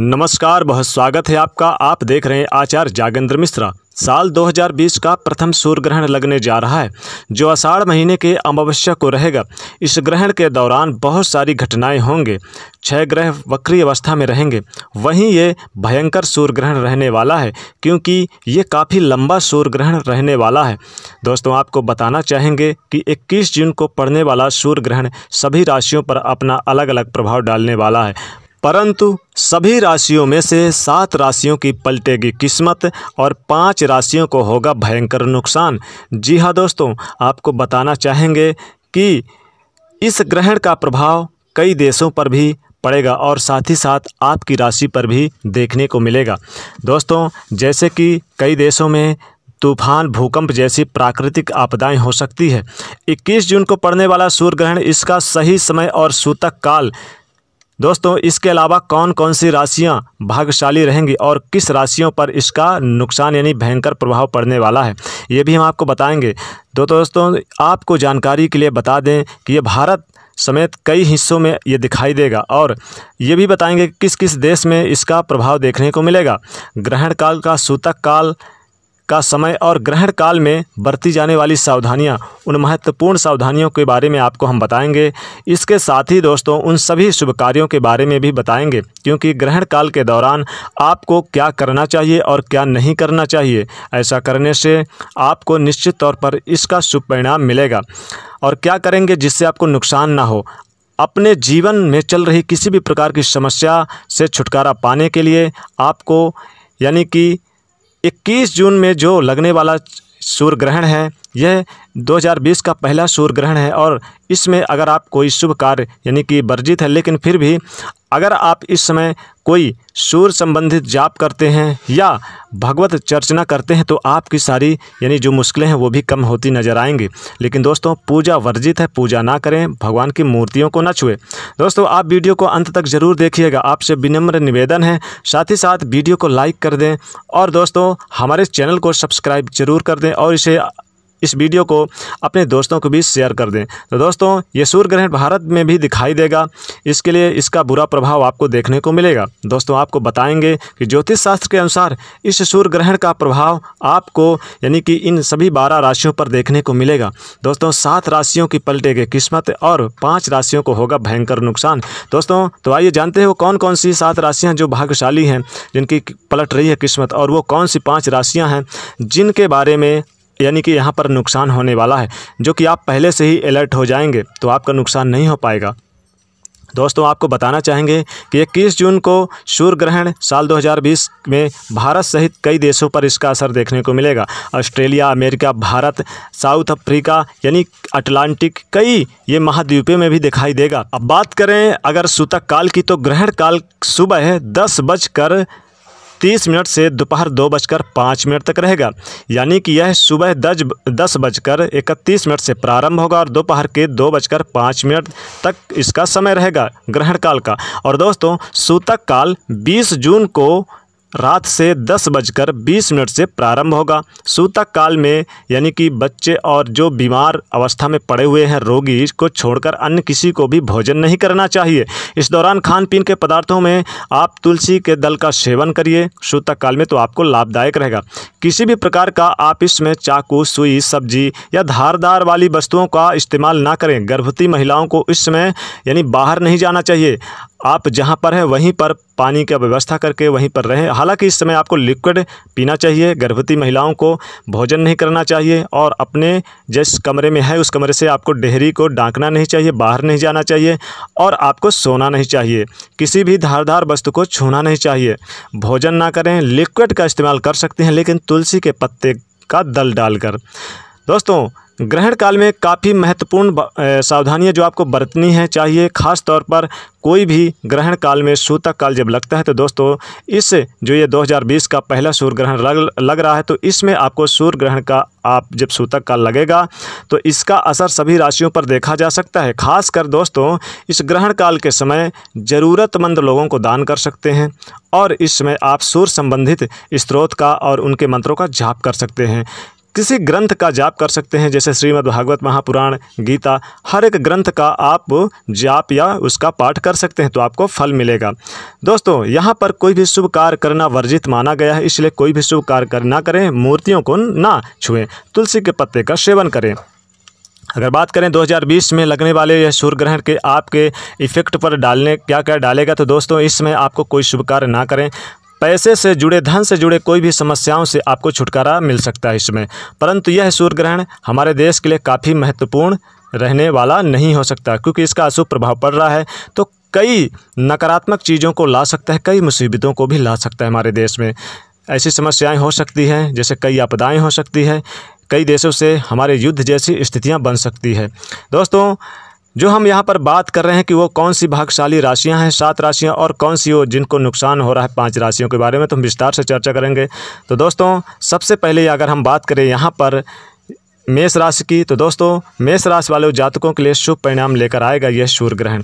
नमस्कार बहुत स्वागत है आपका आप देख रहे हैं आचार्य जागेंद्र मिश्रा साल 2020 का प्रथम सूर्य ग्रहण लगने जा रहा है जो आषाढ़ महीने के अमावस्या को रहेगा इस ग्रहण के दौरान बहुत सारी घटनाएं होंगे छह ग्रह वक्री अवस्था में रहेंगे वहीं ये भयंकर सूर्य ग्रहण रहने वाला है क्योंकि ये काफ़ी लंबा सूर्य ग्रहण रहने वाला है दोस्तों आपको बताना चाहेंगे कि 21 जून को पड़ने वाला सूर्य ग्रहण सभी राशियों पर अपना अलग अलग प्रभाव डालने वाला है परंतु सभी राशियों में से सात राशियों की पलटेगी किस्मत और पांच राशियों को होगा भयंकर नुकसान जी हाँ दोस्तों आपको बताना चाहेंगे कि इस ग्रहण का प्रभाव कई देशों पर भी पड़ेगा और साथ ही साथ आपकी राशि पर भी देखने को मिलेगा दोस्तों जैसे कि कई देशों में तूफान भूकंप जैसी प्राकृतिक आपदाएं हो सकती है 21 जून को पड़ने वाला सूर्य ग्रहण इसका सही समय और सूतक काल दोस्तों इसके अलावा कौन कौन सी राशियां भाग्यशाली रहेंगी और किस राशियों पर इसका नुकसान यानी भयंकर प्रभाव पड़ने वाला है ये भी हम आपको बताएंगे तो दोस्तों आपको जानकारी के लिए बता दें कि ये भारत समेत कई हिस्सों में ये दिखाई देगा और ये भी बताएंगे कि किस किस देश में इसका प्रभाव देखने को मिलेगा ग्रहण काल का सूतक काल का समय और ग्रहण काल में बरती जाने वाली सावधानियां उन महत्वपूर्ण सावधानियों के बारे में आपको हम बताएंगे इसके साथ ही दोस्तों उन सभी शुभ कार्यों के बारे में भी बताएंगे क्योंकि ग्रहण काल के दौरान आपको क्या करना चाहिए और क्या नहीं करना चाहिए ऐसा करने से आपको निश्चित तौर पर इसका शुभ परिणाम मिलेगा और क्या करेंगे जिससे आपको नुकसान ना हो अपने जीवन में चल रही किसी भी प्रकार की समस्या से छुटकारा पाने के लिए आपको यानी कि 21 जून में जो लगने वाला सूर्य ग्रहण है यह 2020 का पहला सूर्य ग्रहण है और इसमें अगर आप कोई शुभ कार्य यानी कि वर्जित है लेकिन फिर भी अगर आप इस समय कोई सूर्य संबंधित जाप करते हैं या भगवत चर्चना करते हैं तो आपकी सारी यानी जो मुश्किलें हैं वो भी कम होती नजर आएंगी लेकिन दोस्तों पूजा वर्जित है पूजा ना करें भगवान की मूर्तियों को ना छुए दोस्तों आप वीडियो को अंत तक ज़रूर देखिएगा आपसे विनम्र निवेदन है साथ ही साथ वीडियो को लाइक कर दें और दोस्तों हमारे चैनल को सब्सक्राइब जरूर कर दें और इसे इस वीडियो को अपने दोस्तों को भी शेयर कर दें तो दोस्तों ये सूर्य ग्रहण भारत में भी दिखाई देगा इसके लिए इसका बुरा प्रभाव आपको देखने को मिलेगा दोस्तों आपको बताएंगे कि ज्योतिष शास्त्र के अनुसार इस सूर्य ग्रहण का प्रभाव आपको यानी कि इन सभी बारह राशियों पर देखने को मिलेगा दोस्तों सात राशियों की पलटेगी किस्मत और पाँच राशियों को होगा भयंकर नुकसान दोस्तों तो आइए जानते हो कौन कौन सी सात राशियाँ जो भाग्यशाली हैं जिनकी पलट रही है किस्मत और वो कौन सी पाँच राशियाँ हैं जिनके बारे में यानी कि यहाँ पर नुकसान होने वाला है जो कि आप पहले से ही अलर्ट हो जाएंगे तो आपका नुकसान नहीं हो पाएगा दोस्तों आपको बताना चाहेंगे कि इक्कीस जून को सूर्य ग्रहण साल 2020 में भारत सहित कई देशों पर इसका असर देखने को मिलेगा Australia America Bharat South Africa यानी अटलांटिक कई ये महाद्वीपों में भी दिखाई देगा अब बात करें अगर सूतक काल की तो ग्रहण काल सुबह दस बजकर तीस मिनट से दोपहर दो बजकर पाँच मिनट तक रहेगा यानी कि यह सुबह दस दस बजकर इकतीस मिनट से प्रारंभ होगा और दोपहर के दो बजकर पाँच मिनट तक इसका समय रहेगा ग्रहण काल का और दोस्तों सूतक काल बीस जून को रात से दस बजकर बीस मिनट से प्रारंभ होगा सूतक काल में यानी कि बच्चे और जो बीमार अवस्था में पड़े हुए हैं रोगी को छोड़कर अन्य किसी को भी भोजन नहीं करना चाहिए इस दौरान खान पीन के पदार्थों में आप तुलसी के दल का सेवन करिए सूतक काल में तो आपको लाभदायक रहेगा किसी भी प्रकार का आप इसमें चाकू सुई सब्जी या धारदार वाली वस्तुओं का इस्तेमाल ना करें गर्भवती महिलाओं को इस समय यानी बाहर नहीं जाना चाहिए आप जहाँ पर हैं वहीं पर पानी का व्यवस्था करके वहीं पर रहें हालांकि इस समय आपको लिक्विड पीना चाहिए गर्भवती महिलाओं को भोजन नहीं करना चाहिए और अपने जिस कमरे में है उस कमरे से आपको डेहरी को डांकना नहीं चाहिए बाहर नहीं जाना चाहिए और आपको सोना नहीं चाहिए किसी भी धारधार वस्तु को छूना नहीं चाहिए भोजन ना करें लिक्विड का इस्तेमाल कर सकते हैं लेकिन तुलसी के पत्ते का दल डालकर दोस्तों ग्रहण काल में काफ़ी महत्वपूर्ण सावधानियां जो आपको बरतनी है चाहिए खास तौर पर कोई भी ग्रहण काल में सूतक काल जब लगता है तो दोस्तों इस जो ये 2020 का पहला सूर्य ग्रहण लग, लग रहा है तो इसमें आपको सूर्य ग्रहण का आप जब सूतक काल लगेगा तो इसका असर सभी राशियों पर देखा जा सकता है खासकर दोस्तों इस ग्रहण काल के समय ज़रूरतमंद लोगों को दान कर सकते हैं और इस समय आप सूर्य संबंधित स्त्रोत का और उनके मंत्रों का झाप कर सकते हैं किसी ग्रंथ का जाप कर सकते हैं जैसे श्रीमद् भागवत महापुराण गीता हर एक ग्रंथ का आप जाप या उसका पाठ कर सकते हैं तो आपको फल मिलेगा दोस्तों यहाँ पर कोई भी शुभ कार्य करना वर्जित माना गया है इसलिए कोई भी शुभ कार्य कर ना करें मूर्तियों को ना छुएं तुलसी के पत्ते का सेवन करें अगर बात करें 2020 में लगने वाले यह सूर्य ग्रहण के आपके इफेक्ट पर डालने क्या क्या डालेगा तो दोस्तों इसमें आपको कोई शुभ कार्य ना करें पैसे से जुड़े धन से जुड़े कोई भी समस्याओं से आपको छुटकारा मिल सकता है इसमें परंतु यह सूर्य ग्रहण हमारे देश के लिए काफ़ी महत्वपूर्ण रहने वाला नहीं हो सकता क्योंकि इसका अशुभ प्रभाव पड़ रहा है तो कई नकारात्मक चीज़ों को ला सकता है कई मुसीबतों को भी ला सकता है हमारे देश में ऐसी समस्याएं हो सकती हैं जैसे कई आपदाएं हो सकती हैं कई देशों से हमारे युद्ध जैसी स्थितियां बन सकती है दोस्तों जो हम यहाँ पर बात कर रहे हैं कि वो कौन सी भागशाली राशियाँ हैं सात राशियाँ और कौन सी वो जिनको नुकसान हो रहा है पाँच राशियों के बारे में तो हम विस्तार से चर्चा करेंगे तो दोस्तों सबसे पहले अगर हम बात करें यहाँ पर मेष राशि की तो दोस्तों मेष राशि वाले जातकों के लिए शुभ परिणाम लेकर आएगा यह सूर्य ग्रहण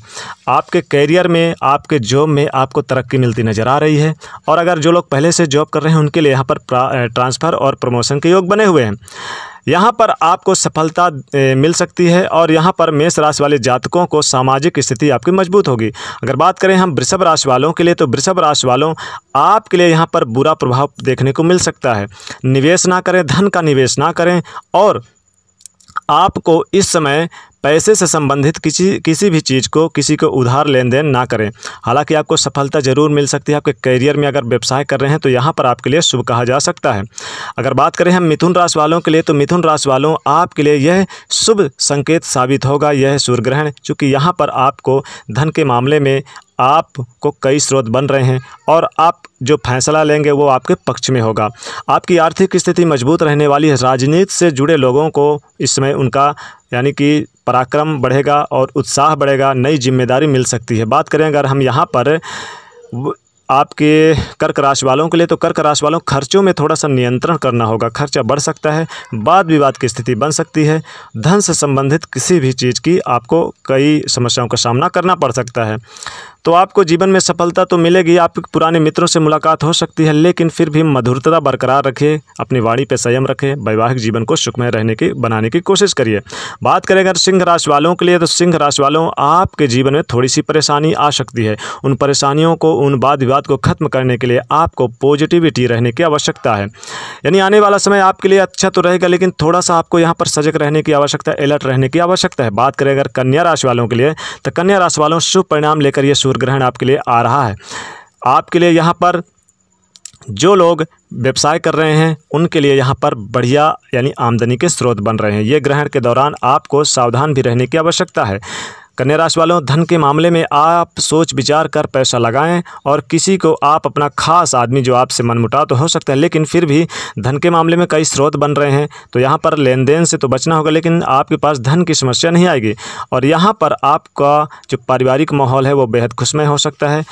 आपके कैरियर में आपके जॉब में आपको तरक्की मिलती नजर आ रही है और अगर जो लोग पहले से जॉब कर रहे हैं उनके लिए यहाँ पर ट्रांसफ़र और प्रमोशन के योग बने हुए हैं यहाँ पर आपको सफलता मिल सकती है और यहाँ पर मेष राशि वाले जातकों को सामाजिक स्थिति आपकी मजबूत होगी अगर बात करें हम वृषभ राशि वालों के लिए तो वृषभ राशि वालों आपके लिए यहाँ पर बुरा प्रभाव देखने को मिल सकता है निवेश ना करें धन का निवेश ना करें और आपको इस समय पैसे से संबंधित किसी किसी भी चीज़ को किसी को उधार लेन देन ना करें हालांकि आपको सफलता ज़रूर मिल सकती है आपके करियर में अगर व्यवसाय कर रहे हैं तो यहाँ पर आपके लिए शुभ कहा जा सकता है अगर बात करें हम मिथुन राशि वालों के लिए तो मिथुन राशि वालों आपके लिए यह शुभ संकेत साबित होगा यह सूर्य ग्रहण चूँकि यहाँ पर आपको धन के मामले में आपको कई स्रोत बन रहे हैं और आप जो फैसला लेंगे वो आपके पक्ष में होगा आपकी आर्थिक स्थिति मजबूत रहने वाली है राजनीति से जुड़े लोगों को इसमें उनका यानी कि पराक्रम बढ़ेगा और उत्साह बढ़ेगा नई जिम्मेदारी मिल सकती है बात करें अगर हम यहाँ पर आपके कर्क राशि वालों के लिए तो कर्क राशि वालों खर्चों में थोड़ा सा नियंत्रण करना होगा खर्चा बढ़ सकता है वाद विवाद की स्थिति बन सकती है धन से संबंधित किसी भी चीज़ की आपको कई समस्याओं का सामना करना पड़ सकता है तो आपको जीवन में सफलता तो मिलेगी आपके पुराने मित्रों से मुलाकात हो सकती है लेकिन फिर भी मधुरता बरकरार रखिए अपनी वाणी पर संयम रखें वैवाहिक जीवन को सुखमय रहने की बनाने की कोशिश करिए बात करें अगर सिंह राशि वालों के लिए तो सिंह राशि वालों आपके जीवन में थोड़ी सी परेशानी आ सकती है उन परेशानियों को उन वाद विवाद को खत्म करने के लिए आपको पॉजिटिविटी रहने की आवश्यकता है यानी आने वाला समय आपके लिए अच्छा तो रहेगा लेकिन थोड़ा सा आपको यहाँ पर सजग रहने की आवश्यकता है अलर्ट रहने की आवश्यकता है बात करें अगर कन्या राशि वालों के लिए तो कन्या राशि वालों शुभ परिणाम लेकर ये सूर्य ग्रहण आपके लिए आ रहा है आपके लिए यहाँ पर जो लोग व्यवसाय कर रहे हैं उनके लिए यहाँ पर बढ़िया यानी आमदनी के स्रोत बन रहे हैं ये ग्रहण के दौरान आपको सावधान भी रहने की आवश्यकता है कन्या राशि वालों धन के मामले में आप सोच विचार कर पैसा लगाएं और किसी को आप अपना खास आदमी जो आपसे मनमुटा तो हो सकता है लेकिन फिर भी धन के मामले में कई स्रोत बन रहे हैं तो यहाँ पर लेन देन से तो बचना होगा लेकिन आपके पास धन की समस्या नहीं आएगी और यहाँ पर आपका जो पारिवारिक माहौल है वो बेहद खुशमय हो सकता है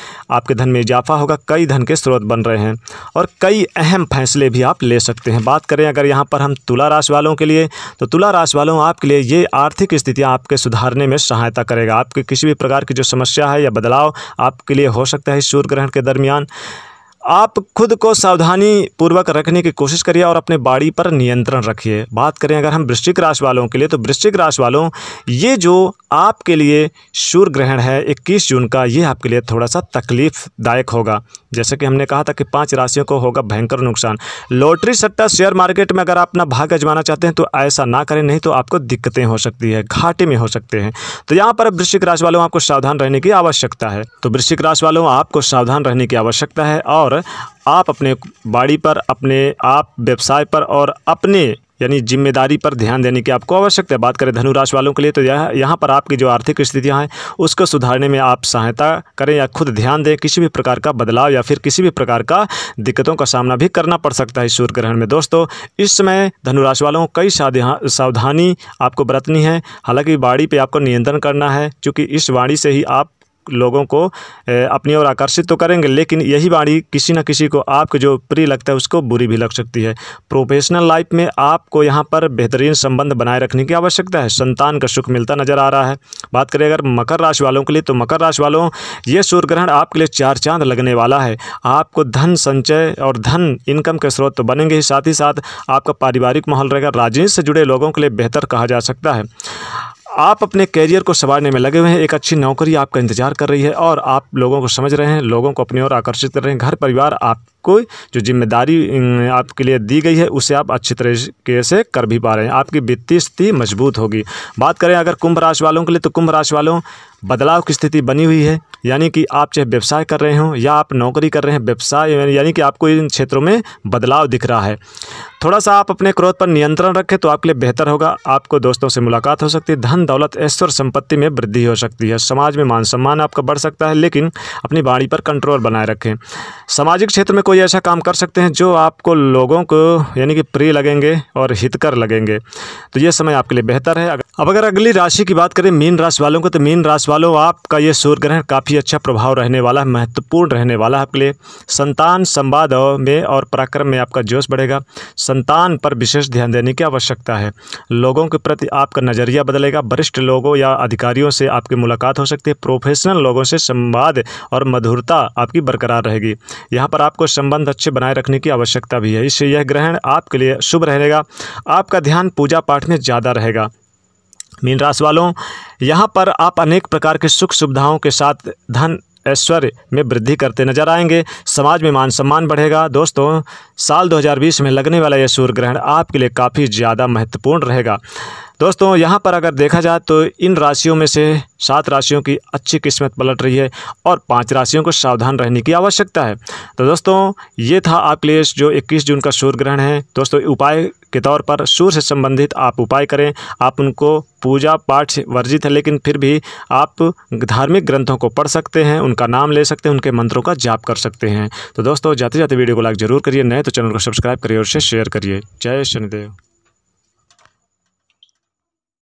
आपके धन में इजाफा होगा कई धन के स्रोत बन रहे हैं और कई अहम फैसले भी आप ले सकते हैं बात करें अगर यहाँ पर हम तुला राशि वालों के लिए तो तुला राशि वालों आपके लिए ये आर्थिक स्थितियाँ आपके सुधारने में सहायता करें करेगा आपकी किसी भी प्रकार की जो समस्या है या बदलाव आपके लिए हो सकता है सूर्य ग्रहण के दरमियान आप खुद को सावधानी पूर्वक रखने की कोशिश करिए और अपने बाड़ी पर नियंत्रण रखिए बात करें अगर हम वृश्चिक राशि वालों के लिए तो वृश्चिक राशि वालों ये जो आपके लिए सूर्य ग्रहण है 21 जून का ये आपके लिए थोड़ा सा तकलीफ़दायक होगा जैसे कि हमने कहा था कि पांच राशियों को होगा भयंकर नुकसान लॉटरी सट्टा शेयर मार्केट में अगर आप अपना भाग अजमाना चाहते हैं तो ऐसा ना करें नहीं तो आपको दिक्कतें हो सकती है घाटे में हो सकते हैं तो यहाँ पर वृश्चिक राशि वालों आपको सावधान रहने की आवश्यकता है तो वृश्चिक राशि वालों आपको सावधान रहने की आवश्यकता है और पर आप अपने बाड़ी पर अपने आप व्यवसाय पर और अपने यानी जिम्मेदारी पर ध्यान देने की आपको आवश्यकता है बात करें धनुराश वालों के लिए तो यह यहाँ पर आपकी जो आर्थिक स्थितियाँ हैं उसको सुधारने में आप सहायता करें या खुद ध्यान दें किसी भी प्रकार का बदलाव या फिर किसी भी प्रकार का दिक्कतों का सामना भी करना पड़ सकता है सूर्य ग्रहण में दोस्तों इस समय धनुराश वालों को कई सावधानी आपको बरतनी है हालांकि बाड़ी पर आपको नियंत्रण करना है चूँकि इस वाणी से ही आप लोगों को अपनी ओर आकर्षित तो करेंगे लेकिन यही वाणी किसी न किसी को आपके जो प्रिय लगता है उसको बुरी भी लग सकती है प्रोफेशनल लाइफ में आपको यहाँ पर बेहतरीन संबंध बनाए रखने की आवश्यकता है संतान का सुख मिलता नजर आ रहा है बात करें अगर मकर राशि वालों के लिए तो मकर राशि वालों ये सूर्य ग्रहण आपके लिए चार चांद लगने वाला है आपको धन संचय और धन इनकम के स्रोत तो बनेंगे ही साथ ही साथ आपका पारिवारिक माहौल रहेगा राजनीति से जुड़े लोगों के लिए बेहतर कहा जा सकता है आप अपने कैरियर को संवारने में लगे हुए हैं एक अच्छी नौकरी आपका इंतजार कर रही है और आप लोगों को समझ रहे हैं लोगों को अपनी ओर आकर्षित कर रहे हैं घर परिवार आप को जो जिम्मेदारी आपके लिए दी गई है उसे आप अच्छी तरीके से कर भी पा रहे हैं आपकी वित्तीय स्थिति मजबूत होगी बात करें अगर कुंभ राशि वालों के लिए तो कुंभ राशि वालों बदलाव की स्थिति बनी हुई है यानी कि आप चाहे व्यवसाय कर रहे हो या आप नौकरी कर रहे हैं व्यवसाय यानी कि आपको इन क्षेत्रों में बदलाव दिख रहा है थोड़ा सा आप अपने क्रोध पर नियंत्रण रखें तो आपके लिए बेहतर होगा आपको दोस्तों से मुलाकात हो सकती है धन दौलत ऐश्वर्य संपत्ति में वृद्धि हो सकती है समाज में मान सम्मान आपका बढ़ सकता है लेकिन अपनी बाड़ी पर कंट्रोल बनाए रखें सामाजिक क्षेत्र में कोई कोई ऐसा काम कर सकते हैं जो आपको लोगों को यानी कि प्रिय लगेंगे और हितकर लगेंगे तो ये समय आपके लिए बेहतर है अब अगर अगली राशि की बात करें मीन राशि वालों को तो मीन राशि वालों आपका ये सूर्य ग्रहण काफ़ी अच्छा प्रभाव रहने वाला है महत्वपूर्ण रहने वाला है आपके लिए संतान संवाद में और पराक्रम में आपका जोश बढ़ेगा संतान पर विशेष ध्यान देने की आवश्यकता है लोगों के प्रति आपका नज़रिया बदलेगा वरिष्ठ लोगों या अधिकारियों से आपकी मुलाकात हो सकती है प्रोफेशनल लोगों से संवाद और मधुरता आपकी बरकरार रहेगी यहाँ पर आपको संबंध अच्छे बनाए रखने की आवश्यकता भी है इससे यह ग्रहण आपके लिए शुभ रहेगा आपका ध्यान पूजा पाठ में ज़्यादा रहेगा मीन राशि वालों यहाँ पर आप अनेक प्रकार के सुख सुविधाओं के साथ धन ऐश्वर्य में वृद्धि करते नजर आएंगे समाज में मान सम्मान बढ़ेगा दोस्तों साल 2020 में लगने वाला यह सूर्य ग्रहण आपके लिए काफ़ी ज़्यादा महत्वपूर्ण रहेगा दोस्तों यहाँ पर अगर देखा जाए तो इन राशियों में से सात राशियों की अच्छी किस्मत पलट रही है और पांच राशियों को सावधान रहने की आवश्यकता है तो दोस्तों ये था आपके लिए जो 21 जून का सूर्य ग्रहण है दोस्तों उपाय के तौर पर सूर्य से संबंधित आप उपाय करें आप उनको पूजा पाठ वर्जित है लेकिन फिर भी आप धार्मिक ग्रंथों को पढ़ सकते हैं उनका नाम ले सकते हैं उनके मंत्रों का जाप कर सकते हैं तो दोस्तों जाते जाते वीडियो को लाइक जरूर करिए नए तो चैनल को सब्सक्राइब करिए और उसे शेयर करिए जय शनिदेव